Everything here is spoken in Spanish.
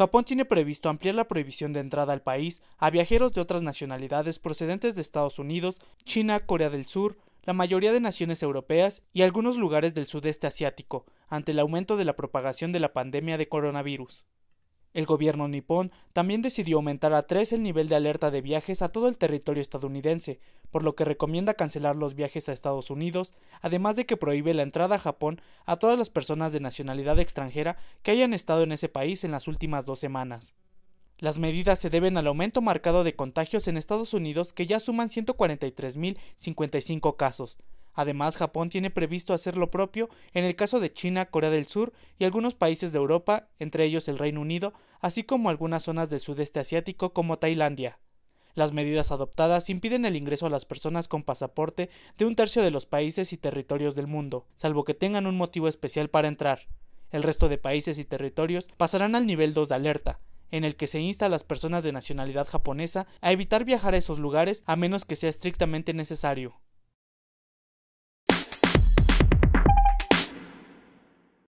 Japón tiene previsto ampliar la prohibición de entrada al país a viajeros de otras nacionalidades procedentes de Estados Unidos, China, Corea del Sur, la mayoría de naciones europeas y algunos lugares del sudeste asiático, ante el aumento de la propagación de la pandemia de coronavirus. El gobierno nipón también decidió aumentar a tres el nivel de alerta de viajes a todo el territorio estadounidense, por lo que recomienda cancelar los viajes a Estados Unidos, además de que prohíbe la entrada a Japón a todas las personas de nacionalidad extranjera que hayan estado en ese país en las últimas dos semanas. Las medidas se deben al aumento marcado de contagios en Estados Unidos que ya suman 143.055 casos, Además, Japón tiene previsto hacer lo propio en el caso de China, Corea del Sur y algunos países de Europa, entre ellos el Reino Unido, así como algunas zonas del sudeste asiático como Tailandia. Las medidas adoptadas impiden el ingreso a las personas con pasaporte de un tercio de los países y territorios del mundo, salvo que tengan un motivo especial para entrar. El resto de países y territorios pasarán al nivel 2 de alerta, en el que se insta a las personas de nacionalidad japonesa a evitar viajar a esos lugares a menos que sea estrictamente necesario.